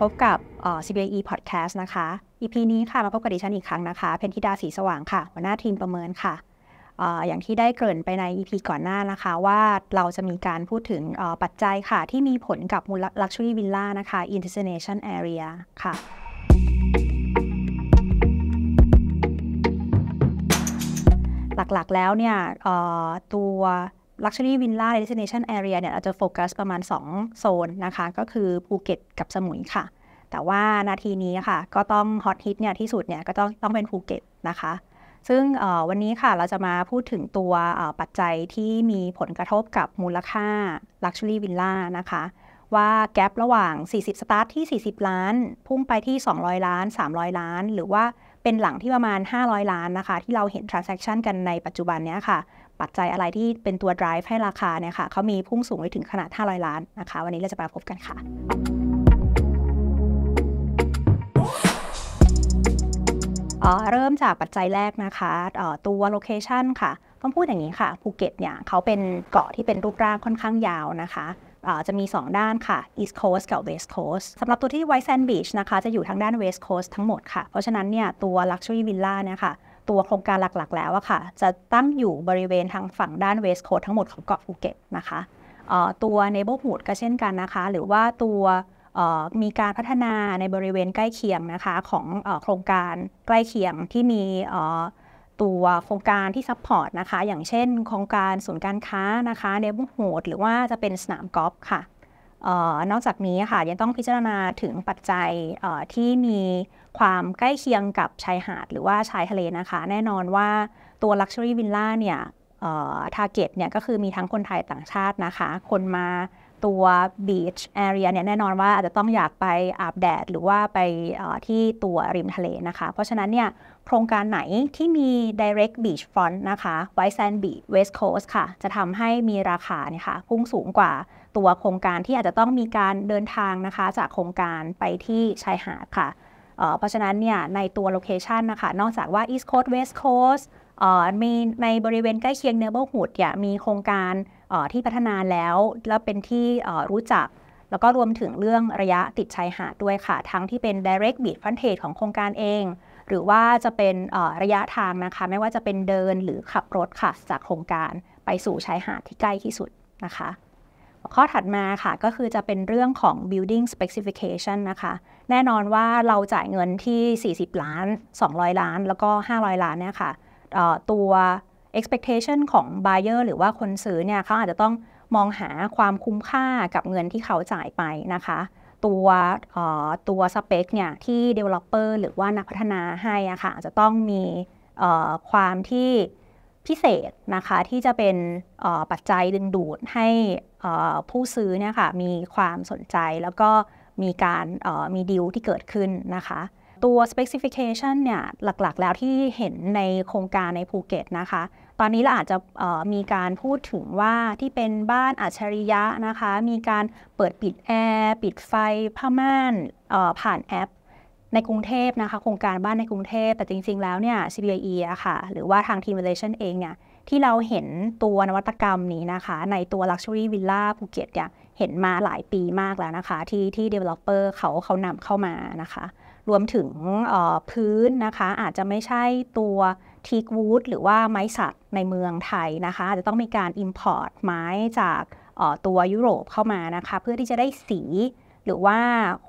พบกับ CBE Podcast นะคะ EP นี้ค่ะ มาพบกับดิฉันอีกครั้งนะคะ เพนทิดาสีสว่างค่ะ หัวหน้าทีมประเมินค่ะ อย่างที่ได้เกริ่นไปใน EP ก่อนหน้านะคะ ว่าเราจะมีการพูดถึงปัจจัยค่ะ ที่มีผลกับมูลััวรี่วิลล่านะคะ i e s t i n a t i o n Area ค่ะ หลักๆ แล้วเนี่ยตัวลักชัวรี่วิลล่าเดสิเนชันแอเรียเนี่ยเราจะโฟกัสประมาณ 2 โซนนะคะ ก็คือภูเก็ตกับสมุยค่ะ แต่ว่านาทีนี้ค่ะก็ต้องฮอตฮิตเนี่ยที่สุดเนี่ยก็ต้องต้องเป็นภูเก็ตนะคะซึ่งวันนี้ค่ะเราจะมาพูดถึงตัวปัจจัยที่มีผลกระทบกับมูลค่าลััวรี่วิลล่านะคะว่าแกลบระหว่าง 40 สตาร์ทที่ 40 ล้าน พุ่งไปที่ 200 ล้าน 300 ล้านหรือว่าเป็นหลังที่ประมาณ 500 ล้านนะคะ ที่เราเห็น transaction กันในปัจจุบันเนี้ยค่ะ ปัจจัยอะไรที่เป็นตัว drive ให้ราคาเนี่ยค่ะเขามีพุ่งสูงไปถึงขนาด 500 ล้านนะคะ วันนี้เราจะไปพบกันค่ะเริ่มจากปัจจัยแรกนะคะตัว location ค่ะต้องพูดอย่างนี้ค่ะ ภูเก็ตเนี่ยเขาเป็นเกาะที่เป็นรูปร่างค่อนข้างยาวนะคะจะมี 2 ด้านค่ะ East Coast กับ West Coast สำหรับตัวที่ White Sand Beach นะคะจะอยู่ทางด้าน West Coast ทั้งหมดค่ะ เพราะฉะนั้นเนี่ยตัว Luxury Villa เนี่ยค่ะตัวโครงการหลักๆแล้วอะค่ะจะตั้งอยู่บริเวณทางฝั่งด้าน west coast ทั้งหมดของเกาะภูเก็ตนะคะตัว i g h b o r h o o d ก็เช่นกันนะคะ หรือว่าตัวมีการพัฒนาในบริเวณใกล้เคียงนะคะของโครงการใกล้เคียงที่มีตัวโครงการที่ซัพพอร์ตนะคะอย่างเช่น โครงการศูนย์การค้านะคะเนบุร์โหดหรือว่าจะเป็นสนามกอล์ฟค่ะนอกจากนี้ค่ะยังต้องพิจารณาถึงปัจจัยที่มีความใกล้เคียงกับชายหาด หรือว่าชายทะเลนะคะ แน่นอนว่าตัว Luxury Villa เนี่ยทาร์เก็ตเนี่ยก็คือมีทั้งคนไทยต่างชาตินะคะ คนมาตัวบีชแอเรียเนี่ยแน่นอนว่าอาจจะต้องอยากไปอาบแดด หรือว่าไปที่ตัวริมทะเลนะคะ เพราะฉะนั้นเนี่ยโครงการไหนที่มี direct beach front นะคะ White Sand Beach West Coast ค่ะ จะทำให้มีราคาเนี่ยค่ะพุ่งสูงกว่าตัวโครงการที่อาจจะต้องมีการเดินทางนะคะจากโครงการไปที่ชายหาดค่ะ เพราะฉะนั้นเนี่ยในตัวโลเคชันนะคะ นอกจากว่า East Coast West Coast มีในบริเวณใกล้เคียงเน b บิลฮูดเนี่ยมีโครงการที่พัฒนาแล้ว แล้วเป็นที่รู้จัก แล้วก็รวมถึงเรื่องระยะติดชายหาดด้วยค่ะทั้งที่เป็น direct beach frontage ของโครงการเองหรือว่าจะเป็นระยะทางนะคะ ไม่ว่าจะเป็นเดินหรือขับรถค่ะจากโครงการไปสู่ชายหาดที่ใกล้ที่สุดนะคะข้อถัดมาค่ะก็คือจะเป็นเรื่องของ building specification นะคะ แน่นอนว่าเราจ่ายเงินที่ 40 ล้าน 200 ล้าน แล้วก็ 500 ล้านเนี่ยค่ะตัว expectation ของ buyer หรือว่าคนซื้อเนี่ยเขาอาจจะต้องมองหาความคุ้มค่ากับเงินที่เขาจ่ายไปนะคะตัวตัวสเปคเนี่ยที่ Developer หรือว่านักพัฒนาให้อะค่ะจะต้องมีความที่พิเศษนะคะที่จะเป็นปัจจัยดึงดูด ให้ผู้ซื้อเนี่ยค่ะมีความสนใจแล้วก็มีการมีดีลที่เกิดขึ้นนะคะ ตัว specification เนี่ยหลักๆแล้วที่เห็นในโครงการในภูเก็ตนะคะตอนนี้เราอาจจะมีการพูดถึงว่าที่เป็นบ้านอัจฉริยะนะคะ มีการเปิดปิดแอร์ ปิดไฟผ้าม่านผ่านแอป ในกรุงเทพนะคะโครงการบ้านในกรุงเทพ แต่จริงๆแล้วเนี่ย CBIE อะค่ะหรือว่าทาง Team Relation เองเนี่ยที่เราเห็นตัวนวัตกรรมนี้นะคะ ในตัว Luxury Villa ภูเก็ตเนี่ยเห็นมาหลายปีมากแล้วนะคะที่ที่ developer เขาเขานำเข้ามานะคะ รวมถึงพื้นนะคะอาจจะไม่ใช่ตัวทีกวูดหรือว่าไม้สักในเมืองไทยนะคะ จะต้องมีการ Import ไม้จากตัวยุโรปเข้ามานะคะ เพื่อที่จะได้สีหรือว่า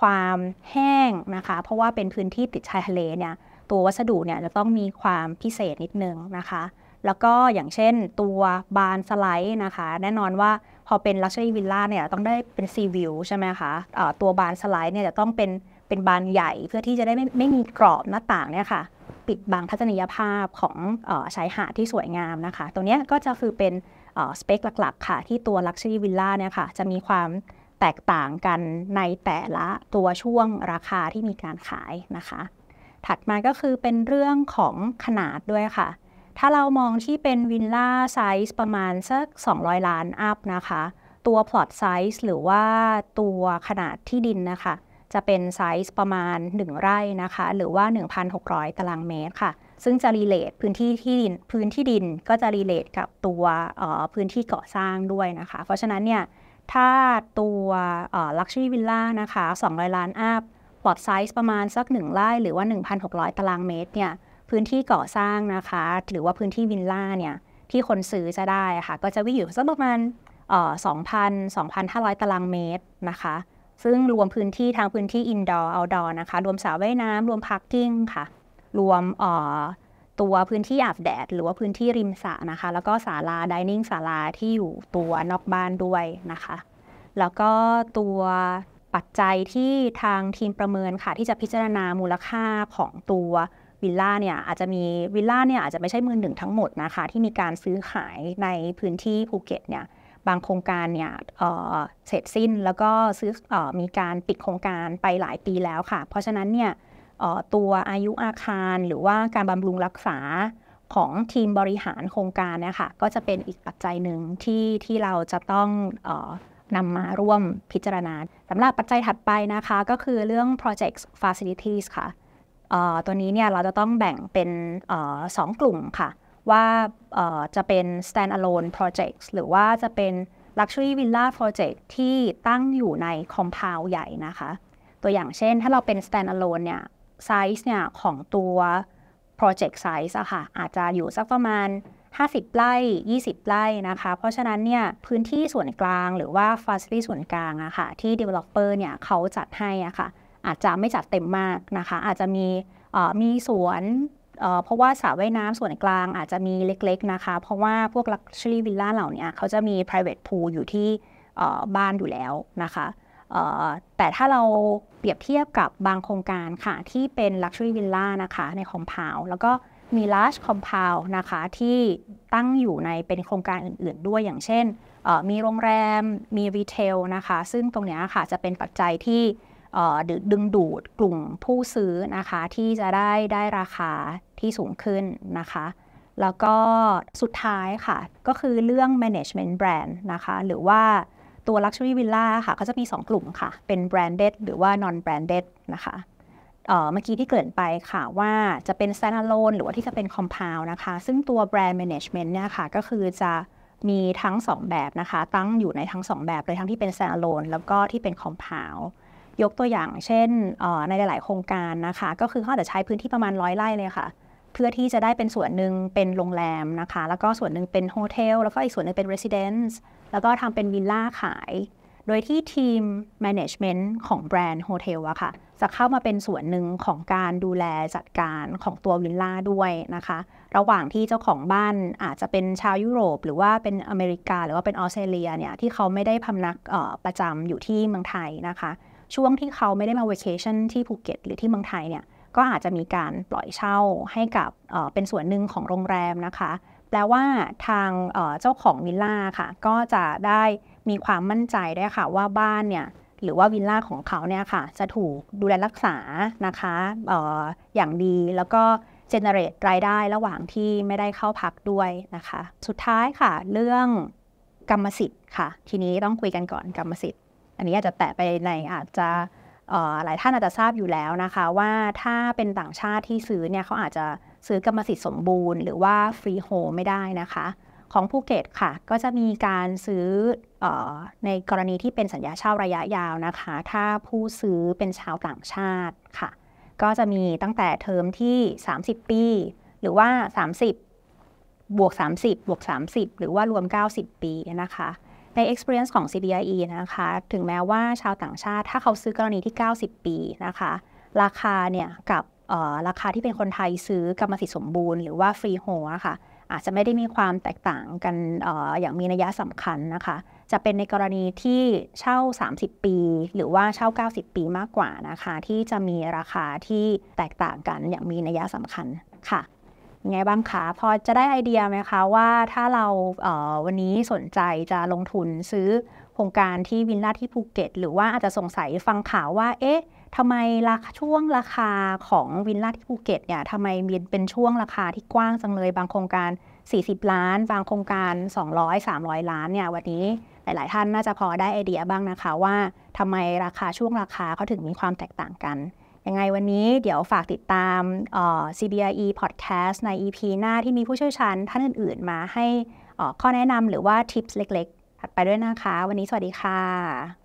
ความแห้งนะคะ เพราะว่าเป็นพื้นที่ติดชายทะเลเนี่ยตัววัสดุเนี่ยจะต้องมีความพิเศษนิดนึงนะคะ แล้วก็อย่างเช่นตัวบานสไลด์นะคะ แน่นอนว่าพอเป็นลักชัวรี่วิลล่าเนี่ยต้องได้เป็นซีวิวใช่ไหมคะะตัวบานสไลด์เนี่ยจะต้องเป็นเป็นบานใหญ่เพื่อที่จะได้ไม่ไม่มีกรอบหน้าต่างเนี่ยค่ะิดบังทัศนียภาพของอชายหาดที่สวยงามนะคะตรงนี้ก็จะคือเป็นสเปคหลัก ๆ ค่ะ ที่ตัว Luxury Villa เนี่ยค่ะจะมีความแตกต่างกันในแต่ละตัวช่วงราคาที่มีการขายนะคะ ถัดมาก็คือเป็นเรื่องของขนาดด้วยค่ะ ถ้าเรามองที่เป็นวิลล่าไซส์ประมาณสัก200 ล้านอัพนะคะตัวพลอตไซส์หรือว่าตัวขนาดที่ดินนะคะจะเป็นไซส์ประมาณ 1 ไร่นะคะ หรือว่า 1,600 ตารางเมตรค่ะซึ่งจะรีเลทพื้นที่ที่ดินพื้นที่ดินก็จะรีเลทกับตัวพื้นที่ก่อสร้างด้วยนะคะเพราะฉะนั้นเนี่ยถ้าตัวลักชัวรี่วิลล่านะคะ200 ล้านอัพปลอดไซส์ประมาณสัก 1 ไร่ หรือว่า 1,600 ตารางเมตรเนี่ยพื้นที่ก่อสร้างนะคะหรือว่าพื้นที่วิลล่าเนี่ยที่คนซื้อจะได้ค่ะก็จะวิ่งอยู่สักประมาณ2,000 2,500 ตารางเมตรนะคะซึ่งรวมพื้นที่ทางพื้นที่อินดอร์เอาดอร์นะคะ รวมสระว่ายน้ำรวมพาร์กิ้งค่ะ รวมตัวพื้นที่อาบแดด หรือว่าพื้นที่ริมสระนะคะแล้วก็ศาลาดิเนงศาลาที่อยู่ตัวนอกบ้านด้วยนะคะ แล้วก็ตัวปัจจัยที่ทางทีมประเมินค่ะที่จะพิจารณามูลค่าของตัววิลล่าเนี่ยอาจจะมีวิลล่าเนี่ยอาจจะไม่ใช่มือหนึ่งทั้งหมดนะคะที่มีการซื้อขายในพื้นที่ภูเก็ตเนี่ยบางโครงการเนี่ยเสร็จสิ้นแล้วก็ซื้ออมีการปิดโครงการไปหลายปีแล้วค่ะ เพราะฉะนั้นเนี่ยตัวอายุอาคารหรือว่าการบำรุงรักษาของทีมบริหารโครงการนะคะก็จะเป็นอีกปัจจัยหนึ่งที่ที่เราจะต้องนำมาร่วมพิจารณาสำหรับปัจจัยถัดไปนะคะก็คือเรื่อง project facilities ค่ะตัวนี้เนี่ยเราจะต้องแบ่งเป็นอสองกลุ่มค่ะว่าจะเป็น stand alone projects หรือว่าจะเป็น luxury villa project ที่ตั้งอยู่ใน compound ใหญ่นะคะ ตัวอย่างเช่นถ้าเราเป็น stand alone เนี่ย size เนี่ยของตัว project size อะค่ะอาจจะอยู่สักประมาณ 50ไร่20ไร่นะคะ เพราะฉะนั้นเนี่ยพื้นที่ส่วนกลาง หรือว่า facility ส่วนกลางอะค่ะที่ developer เนี่ยเขาจัดให้อะค่ะอาจจะไม่จัดเต็มมากนะคะ อาจจะมีมีสวนเพราะว่าสระว่ายน้ำส่วนกลางอาจจะมีเล็กๆนะคะ เพราะว่าพวกลักชัวรี่วิลล่าเหล่านี้เขาจะมี private pool อยู่ที่บ้านอยู่แล้วนะคะ แต่ถ้าเราเปรียบเทียบกับบางโครงการค่ะ ที่เป็นลักชัวรี่วิลล่านะคะในคอมเพลแล้วก็มี large compound นะคะ ที่ตั้งอยู่ในเป็นโครงการอื่นๆ ด้วยอย่างเช่น มีโรงแรมมีรีเทลนะคะ ซึ่งตรงนี้ค่ะจะเป็นปัจจัยที่ดึงดูดกลุ่มผู้ซื้อนะคะที่จะได้ได้ราคาที่สูงขึ้นนะคะ แล้วก็สุดท้ายค่ะก็คือเรื่อง management brand นะคะ หรือว่าตัว luxury villa ค่ะก็จะมี 2 กลุ่มค่ะ เป็น branded หรือว่า non branded นะคะเมื่อกี้ที่เกิดไปค่ะว่าจะเป็น standalone หรือว่าที่จะเป็น compound นะคะ ซึ่งตัว brand management เนี่ยค่ะก็คือจะมีทั้ง 2 แบบนะคะตั้งอยู่ในทั้ง 2 แบบเลยทั้งที่เป็น standalone แล้วก็ที่เป็น compound ยกตัวอย่างเช่น ในหลาย ๆ โครงการนะคะ ก็คือเขาจะใช้พื้นที่ประมาณร้อยไร่เลยค่ะ เพื่อที่จะได้เป็นส่วนหนึ่งเป็นโรงแรมนะคะ แล้วก็ส่วนหนึ่งเป็นโฮเทลแล้วก็อีกส่วนหนึ่งเป็นเรสซิเดนซ์แล้วก็ทำเป็นวิลล่าขาย โดยที่ทีมแมネจเมนต์ของแบรนด์โฮเทลอะค่ะ จะเข้ามาเป็นส่วนหนึ่งของการดูแลจัดการของตัววิลล่าด้วยนะคะ ระหว่างที่เจ้าของบ้านอาจจะเป็นชาวยุโรป หรือว่าเป็นอเมริกา หรือว่าเป็นออสเตรเลียเนี่ยที่เขาไม่ได้พำนักประจำอยู่ที่เมืองไทยนะคะช่วงที่เขาไม่ได้มาวีคเคชั่นที่ภูเก็ตหรือที่เมืองไทยเนี่ยก็อาจจะมีการปล่อยเช่าให้กับเป็นส่วนหนึ่งของโรงแรมนะคะ แปลว่าทางเจ้าของวิลล่าค่ะก็จะได้มีความมั่นใจได้ค่ะ ว่าบ้านเนี่ยหรือว่าวิลล่าของเขาเนี่ยค่ะจะถูกดูแลรักษานะคะอออย่างดีแล้วก็เจเนเรตรายได้ระหว่างที่ไม่ได้เข้าพักด้วยนะคะ สุดท้ายค่ะเรื่องกรรมสิทธิ์ค่ะ ทีนี้ต้องคุยกันก่อนกรรมสิทธิ์อันนี้อาจจะแตะไปในอาจจะหลายท่านอาจจะทราบอยู่แล้วนะคะ ว่าถ้าเป็นต่างชาติที่ซื้อเนี่ยเขาอาจจะซื้อกรรมสิทธิ์สมบูรณ์หรือว่าฟรีโฮไม่ได้นะคะ ของภูเก็ตค่ะ ก็จะมีการซื้ออในกรณีที่เป็นสัญญาเช่าระยะยาวนะคะ ถ้าผู้ซื้อเป็นชาวต่างชาติค่ะ ก็จะมีตั้งแต่เทอมที่ 30 ปี หรือว่า 30 บวก 30บวก30 หรือว่ารวม 90 ปีนะคะใน experience ของ CBRE นะคะ ถึงแม้ว่าชาวต่างชาติถ้าเขาซื้อกรณีที่ 90 ปีนะคะ ราคาเนี่ยกับราคาที่เป็นคนไทยซื้อกรรมสิทธิ์สมบูรณ์หรือว่าฟรีโฮค่ะอาจจะไม่ได้มีความแตกต่างกันออย่างมีนัยสำคัญนะคะ จะเป็นในกรณีที่เช่า 30 ปี หรือว่าเช่า 90 ปีมากกว่านะคะ ที่จะมีราคาที่แตกต่างกันอย่างมีนัยสำคัญค่ะไงบ้างคะพอจะได้ไอเดียไหมคะว่าถ้าเราเวันนี้สนใจจะลงทุนซื้อโครงการที่วินล่าที่ภูเก็ต หรือว่าอาจจะสงสัยฟังข่าวว่าเอ๊ะทำไมราคาช่วงราคาของวินล่าที่ภูเก็ตเนี่ยทำไมมีเป็นช่วงราคาที่กว้างจังเลยบางโครงการ 40 ล้าน บางโครงการ 200 300 ล้านเนี่ยวันนี้หลายๆ ท่านน่าจะพอได้ไอเดียบ้างนะคะว่าทำไมราคาช่วงราคาเขาถึงมีความแตกต่างกันยังไงวันนี้เดี๋ยวฝากติดตาม CBRE Podcast ใน EP หน้าที่มีผู้เชี่ยวชาญท่านอื่นๆมาให้ข้อแนะนำหรือว่าทิปส์เล็กๆถัดไปด้วยนะคะ วันนี้สวัสดีค่ะ